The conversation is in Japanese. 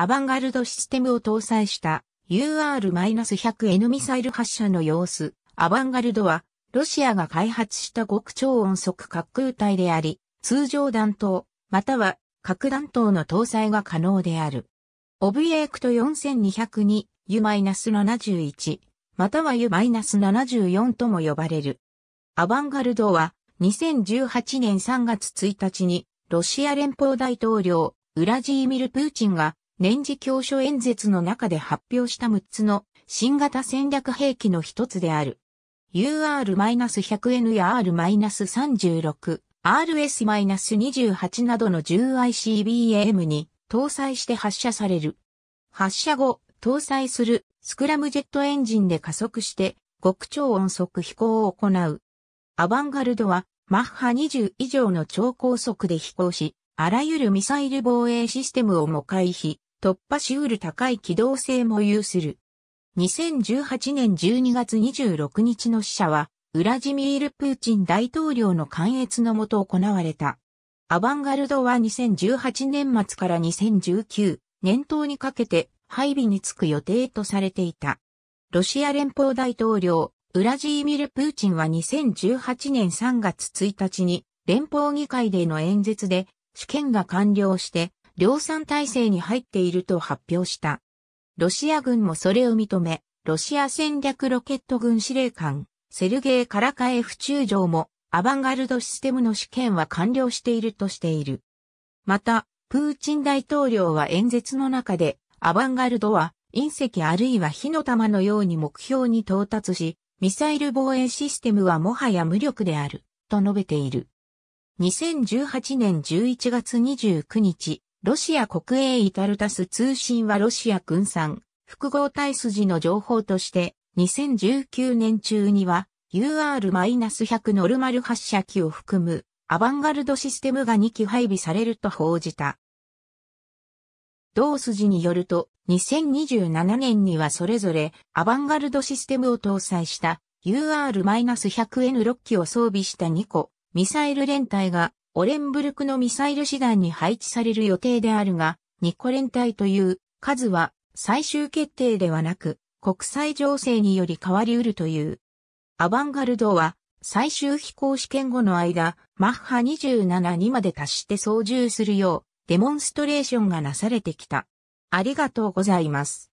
アバンガルドシステムを搭載した UR-100N ミサイル発射の様子。アバンガルドは、ロシアが開発した極超音速滑空体であり、通常弾頭、または核弾頭の搭載が可能である。オブエクト4202 U-71、または U-74 とも呼ばれる。アバンガルドは、2018年3月1日に、ロシア連邦大統領、ウラジーミル・プーチンが、年次教書演説の中で発表した6つの新型戦略兵器の一つである。UR-100N や R-36、RS-28 などの 10ICBM に搭載して発射される。発射後、搭載するスクラムジェットエンジンで加速して極超音速飛行を行う。アバンガルドはマッハ20以上の超高速で飛行し、あらゆるミサイル防衛システムをも回避、突破しうる高い機動性も有する。2018年12月26日の死者は、ウラジミール・プーチン大統領の関越のもと行われた。アバンガルドは2018年末から2019年頭にかけて配備につく予定とされていた。ロシア連邦大統領、ウラジーミル・プーチンは2018年3月1日に連邦議会での演説で試験が完了して量産体制に入っていると発表した。ロシア軍もそれを認め、ロシア戦略ロケット軍司令官、セルゲイ・カラカエフ中将も、アバンガルドシステムの試験は完了しているとしている。また、プーチン大統領は演説の中で、アバンガルドは隕石あるいは火の玉のように目標に到達し、ミサイル防衛システムはもはや無力である、と述べている。2018年11月29日、ロシア国営イタルタス通信はロシア軍産複合体筋の情報として、2019年中には UR-100 ノルマル発射機を含むアバンガルドシステムが2機配備されると報じた。同筋によると、2027年にはそれぞれアバンガルドシステムを搭載した UR-100N6 機を装備した2個ミサイル連隊がオレンブルクのミサイル師団に配置される予定であるが、ニコ連隊という数は最終決定ではなく、国際情勢により変わり得るという。アバンガルドは最終飛行試験後の間、マッハ27にまで達して操縦するようデモンストレーションがなされてきた。ありがとうございます。